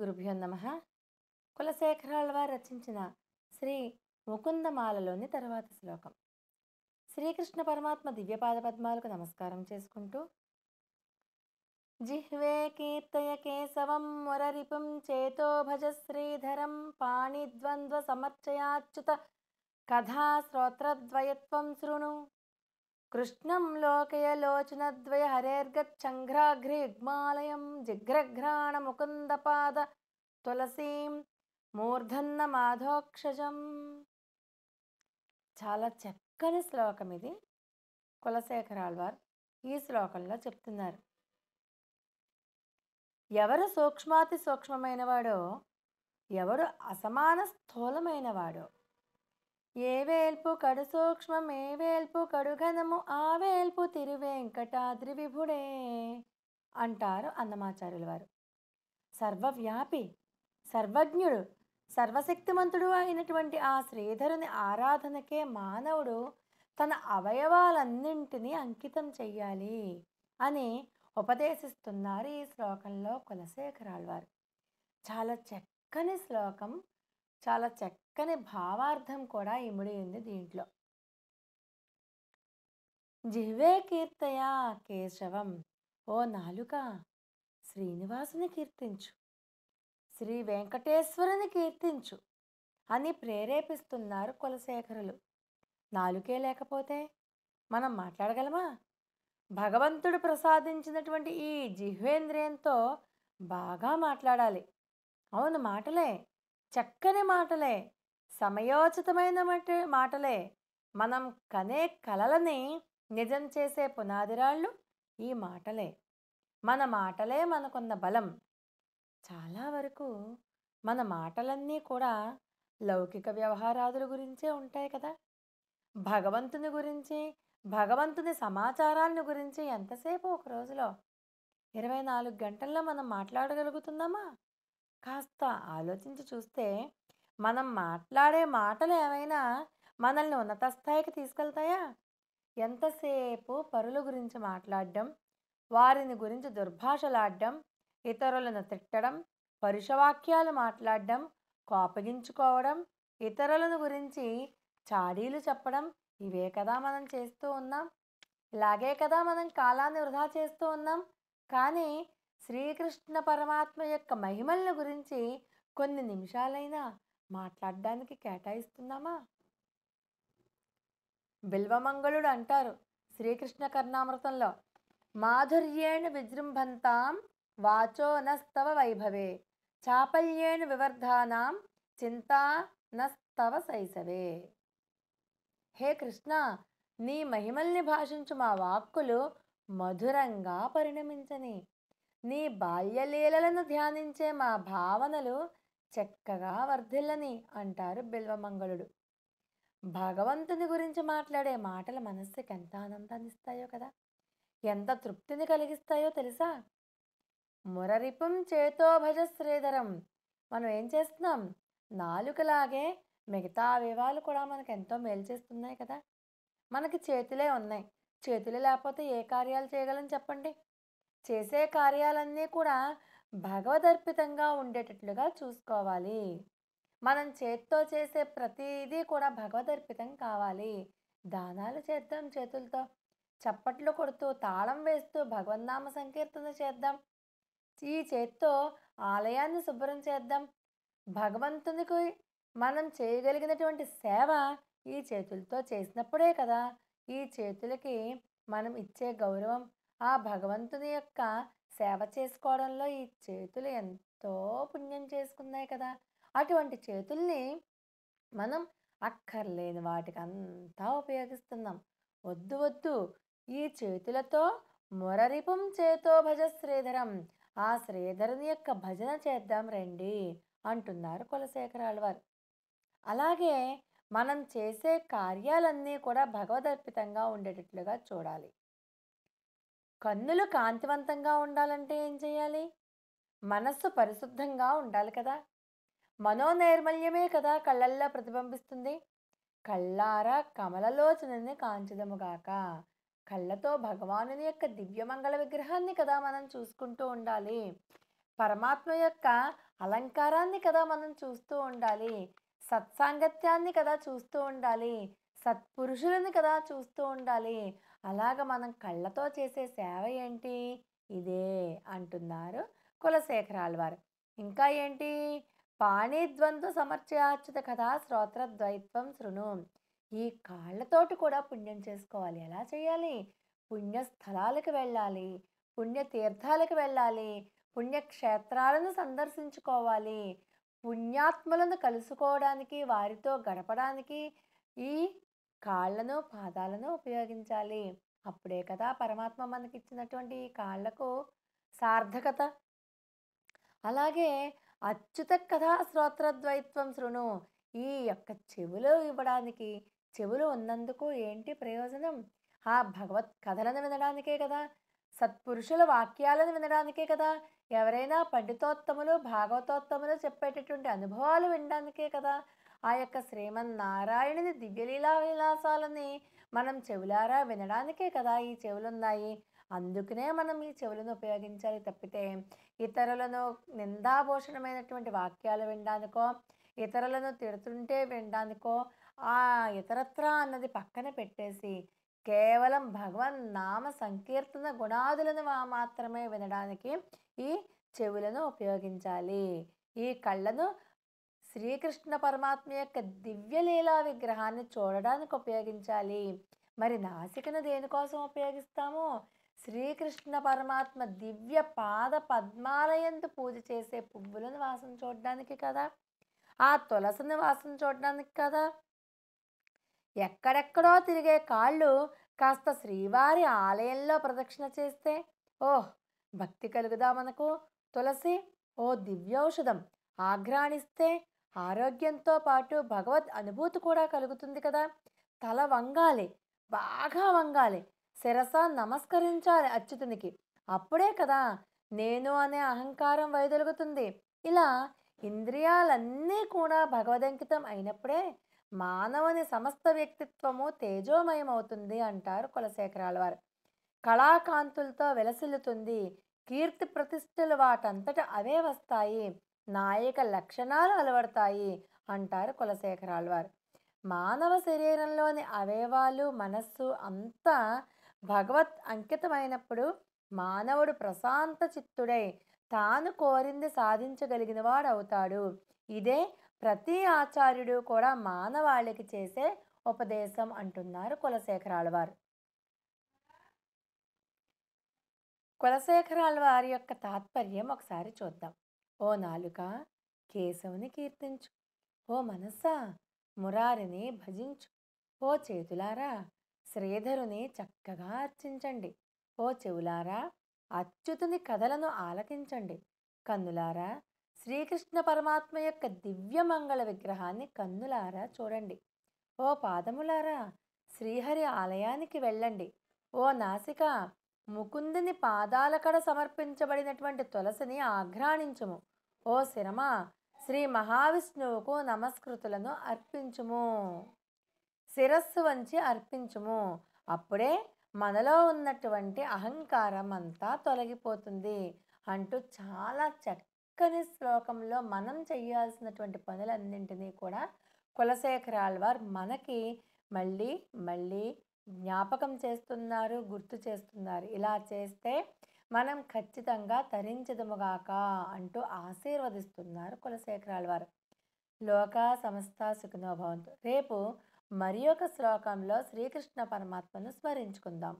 గురుభ్యో నమ కులశేఖరాల వారు రచించిన శ్రీ ముకుందమాలలోని తరువాత శ్లోకం శ్రీకృష్ణ పరమాత్మ దివ్యపాద పద్మాలకు నమస్కారం చేసుకుంటూ జిహ్వే కీర్తయ కేశవం మురరిపుం చేతో భజ శ్రీధరం పాణిద్వంద్వ సమర్చయాచ్యుత కథా శ్రోత్రద్వయత్వం శృణు కృష్ణం లోకయలోచనద్వయ హరేర్గచ్చంఘ్రాఘ్రియుగ్మాలయం జిఘ్రఘ్రాణ ముకుందపాద తులసీం మూర్ధన్న మాధోక్షజం చాలా చక్కని శ్లోకం ఇది వారు ఈ శ్లోకంలో చెప్తున్నారు ఎవరు సూక్ష్మాతి సూక్ష్మమైనవాడో ఎవరు అసమాన స్థూలమైనవాడో ఏ వేల్పు కడు సూక్ష్మం ఏ వేల్పు కడుగనము ఆ వేల్పు తిరువేంకటాద్రి విభుడే అంటారు అన్నమాచార్యుల వారు సర్వవ్యాపి సర్వజ్ఞుడు సర్వశక్తిమంతుడు అయినటువంటి ఆ శ్రీధరుని ఆరాధనకే మానవుడు తన అవయవాలన్నింటినీ అంకితం చెయ్యాలి అని ఉపదేశిస్తున్నారు ఈ శ్లోకంలో కులశేఖరాలు వారు చాలా చక్కని శ్లోకం చాలా చక్కని భావార్థం కూడా ఇముడి ఉంది దీంట్లో జిహ్వే కీర్తయా కేశవం ఓ నాలుక శ్రీనివాసుని కీర్తించు శ్రీ వెంకటేశ్వరుని కీర్తించు అని ప్రేరేపిస్తున్నారు కులశేఖరులు నాలుకే లేకపోతే మనం మాట్లాడగలమా భగవంతుడు ప్రసాదించినటువంటి ఈ జిహ్వేంద్రియంతో బాగా మాట్లాడాలి అవును మాటలే చక్కని మాటలే సమయోచితమైన మాటలే మనం కనే కలలని నిజం చేసే పునాదిరాళ్ళు ఈ మాటలే మన మాటలే మనకున్న బలం చాలా వరకు మన మాటలన్నీ కూడా లౌకిక వ్యవహారాదుల గురించే ఉంటాయి కదా భగవంతుని గురించి భగవంతుని సమాచారాన్ని గురించి ఎంతసేపు ఒక రోజులో ఇరవై నాలుగు గంటల్లో మనం మాట్లాడగలుగుతున్నామా కాస్త ఆలోచించి చూస్తే మనం మాట్లాడే మాటలు ఏమైనా మనల్ని ఉన్నత స్థాయికి తీసుకెళ్తాయా ఎంతసేపు పరుల గురించి మాట్లాడడం వారిని గురించి దుర్భాషలాడడం ఇతరులను తిట్టడం పరుషవాక్యాలు మాట్లాడడం కోపగించుకోవడం ఇతరులను గురించి చాడీలు చెప్పడం ఇవే కదా మనం చేస్తూ ఉన్నాం ఇలాగే కదా మనం కాలాన్ని వృధా చేస్తూ ఉన్నాం కానీ శ్రీకృష్ణ పరమాత్మ యొక్క మహిమలను గురించి కొన్ని నిమిషాలైనా మాట్లాడడానికి కేటాయిస్తున్నామా బిల్వమంగళుడు అంటారు శ్రీకృష్ణ కర్ణామృతంలో మాధుర్యేణ విజృంభంతాం వాచో నస్తవ వైభవే చాపల్యేణ వివర్ధానాం నస్తవ శైశవే హే కృష్ణ నీ మహిమల్ని భాషించు మా వాక్కులు మధురంగా పరిణమించని నీ బాల్యలీలలను ధ్యానించే మా భావనలు చక్కగా వర్ధిల్లని అంటారు బిల్వమంగళుడు భగవంతుని గురించి మాట్లాడే మాటలు మనస్సుకి ఎంత ఆనందాన్ని ఇస్తాయో కదా ఎంత తృప్తిని కలిగిస్తాయో తెలుసా మురరిపుం చేతో భజ శ్రీధరం మనం ఏం చేస్తున్నాం నాలుకలాగే మిగతా అవయవాలు కూడా మనకు ఎంతో మేలు చేస్తున్నాయి కదా మనకి చేతులే ఉన్నాయి చేతులే లేకపోతే ఏ కార్యాలు చేయగలని చెప్పండి చేసే కార్యాలన్నీ కూడా భగవదర్పితంగా ఉండేటట్లుగా చూసుకోవాలి మనం చేత్తో చేసే ప్రతిదీ కూడా భగవదర్పితం కావాలి దానాలు చేద్దాం చేతులతో చప్పట్లు కొడుతూ తాళం వేస్తూ భగవన్నామ సంకీర్తన చేద్దాం ఈ చేత్తో ఆలయాన్ని శుభ్రం చేద్దాం భగవంతునికి మనం చేయగలిగినటువంటి సేవ ఈ చేతులతో చేసినప్పుడే కదా ఈ చేతులకి మనం ఇచ్చే గౌరవం ఆ భగవంతుని యొక్క సేవ చేసుకోవడంలో ఈ చేతులు ఎంతో పుణ్యం చేసుకున్నాయి కదా అటువంటి చేతుల్ని మనం అక్కర్లేని వాటికి అంతా ఉపయోగిస్తున్నాం వద్దు వద్దు ఈ చేతులతో మురరిపం చేతో భజ శ్రీధరం ఆ శ్రీధరుని యొక్క భజన చేద్దాం రండి అంటున్నారు కులశేఖరాలు వారు అలాగే మనం చేసే కార్యాలన్నీ కూడా భగవదర్పితంగా ఉండేటట్లుగా చూడాలి కన్నులు కాంతివంతంగా ఉండాలంటే ఏం చేయాలి మనస్సు పరిశుద్ధంగా ఉండాలి కదా మనోనైర్మల్యమే కదా కళ్ళల్లో ప్రతిబింబిస్తుంది కళ్ళారా కమలలోచనని కాంచదముగాక కళ్ళతో భగవానుని యొక్క దివ్యమంగళ విగ్రహాన్ని కదా మనం చూసుకుంటూ ఉండాలి పరమాత్మ యొక్క అలంకారాన్ని కదా మనం చూస్తూ ఉండాలి సత్సాంగత్యాన్ని కదా చూస్తూ ఉండాలి సత్పురుషులని కదా చూస్తూ ఉండాలి అలాగ మనం కళ్ళతో చేసే సేవ ఏంటి ఇదే అంటున్నారు కులశేఖరాల్ వారు ఇంకా ఏంటి పాణిద్వంద్వ సమర్చయాచిత శ్రోత్ర శ్రోత్రద్వైత్వం శృణు ఈ కాళ్ళతోటి కూడా పుణ్యం చేసుకోవాలి ఎలా చేయాలి పుణ్యస్థలాలకు వెళ్ళాలి పుణ్యతీర్థాలకు వెళ్ళాలి పుణ్యక్షేత్రాలను సందర్శించుకోవాలి పుణ్యాత్మలను కలుసుకోవడానికి వారితో గడపడానికి ఈ కాళ్ళను పాదాలను ఉపయోగించాలి అప్పుడే కదా పరమాత్మ మనకి ఇచ్చినటువంటి కాళ్ళకు సార్థకత అలాగే అచ్యుత కథా శ్రోత్రద్వైత్వం శృణు ఈ యొక్క చెవులు ఇవ్వడానికి చెవులు ఉన్నందుకు ఏంటి ప్రయోజనం ఆ భగవత్ కథలను వినడానికే కదా సత్పురుషుల వాక్యాలను వినడానికే కదా ఎవరైనా పండితోత్తములు భాగవతోత్తములు చెప్పేటటువంటి అనుభవాలు వినడానికే కదా ఆ యొక్క శ్రీమన్నారాయణుని దివ్యలీలా విలాసాలని మనం చెవులారా వినడానికే కదా ఈ చెవులున్నాయి అందుకనే మనం ఈ చెవులను ఉపయోగించాలి తప్పితే ఇతరులను నిందాభూషణమైనటువంటి వాక్యాలు వినడానికో ఇతరులను తిడుతుంటే వినడానికో ఆ ఇతరత్ర అన్నది పక్కన పెట్టేసి కేవలం భగవన్ నామ సంకీర్తన గుణాదులను మాత్రమే వినడానికి ఈ చెవులను ఉపయోగించాలి ఈ కళ్ళను శ్రీకృష్ణ పరమాత్మ యొక్క దివ్యలీలా విగ్రహాన్ని చూడడానికి ఉపయోగించాలి మరి నాసికను దేనికోసం ఉపయోగిస్తాము శ్రీకృష్ణ పరమాత్మ దివ్య పాద పద్మాలయంతో పూజ చేసే పువ్వులను వాసన చూడడానికి కదా ఆ తులసిని వాసన చూడడానికి కదా ఎక్కడెక్కడో తిరిగే కాళ్ళు కాస్త శ్రీవారి ఆలయంలో ప్రదక్షిణ చేస్తే ఓహ్ భక్తి కలుగుదా మనకు తులసి ఓ దివ్యౌషధం ఆఘ్రాణిస్తే ఆరోగ్యంతో పాటు భగవద్ అనుభూతి కూడా కలుగుతుంది కదా తల వంగాలి బాగా వంగాలి శిరస నమస్కరించాలి అచ్యుతునికి అప్పుడే కదా నేను అనే అహంకారం వైదొలుగుతుంది ఇలా ఇంద్రియాలన్నీ కూడా భగవదంకితం అయినప్పుడే మానవుని సమస్త వ్యక్తిత్వము తేజోమయమవుతుంది అంటారు కులశేఖరాల వారు కళాకాంతులతో వెలసిల్లుతుంది కీర్తి ప్రతిష్టలు వాటంతట అవే వస్తాయి నాయక లక్షణాలు అలవడతాయి అంటారు వారు మానవ శరీరంలోని అవయవాలు మనస్సు అంతా భగవత్ అంకితమైనప్పుడు మానవుడు ప్రశాంత చిత్తుడై తాను కోరింది సాధించగలిగినవాడు అవుతాడు ఇదే ప్రతి ఆచార్యుడు కూడా మానవాళికి చేసే ఉపదేశం అంటున్నారు కులశేఖరాలవారు కులశేఖరాల వారి యొక్క తాత్పర్యం ఒకసారి చూద్దాం ఓ నాలుక కేశవుని కీర్తించు ఓ మనస్సా మురారిని భజించు ఓ చేతులారా శ్రీధరుని చక్కగా అర్చించండి ఓ చెవులారా అచ్యుతుని కథలను ఆలకించండి కన్నులారా శ్రీకృష్ణ పరమాత్మ యొక్క దివ్య మంగళ విగ్రహాన్ని కన్నులారా చూడండి ఓ పాదములారా శ్రీహరి ఆలయానికి వెళ్ళండి ఓ నాసిక ముకుందుని కడ సమర్పించబడినటువంటి తులసిని ఆఘ్రాణించుము ఓ శిరమ శ్రీ మహావిష్ణువుకు నమస్కృతులను అర్పించుము శిరస్సు వంచి అర్పించుము అప్పుడే మనలో ఉన్నటువంటి అహంకారం అంతా తొలగిపోతుంది అంటూ చాలా చక్కని శ్లోకంలో మనం చేయాల్సినటువంటి పనులన్నింటినీ కూడా కులశేఖరాల్వార్ మనకి మళ్ళీ మళ్ళీ జ్ఞాపకం చేస్తున్నారు గుర్తు చేస్తున్నారు ఇలా చేస్తే మనం ఖచ్చితంగా తరించదముగాక అంటూ ఆశీర్వదిస్తున్నారు కులశేఖరాల వారు లోక సంస్థ సుఖనోభవంతు రేపు మరి ఒక శ్లోకంలో శ్రీకృష్ణ పరమాత్మను స్మరించుకుందాం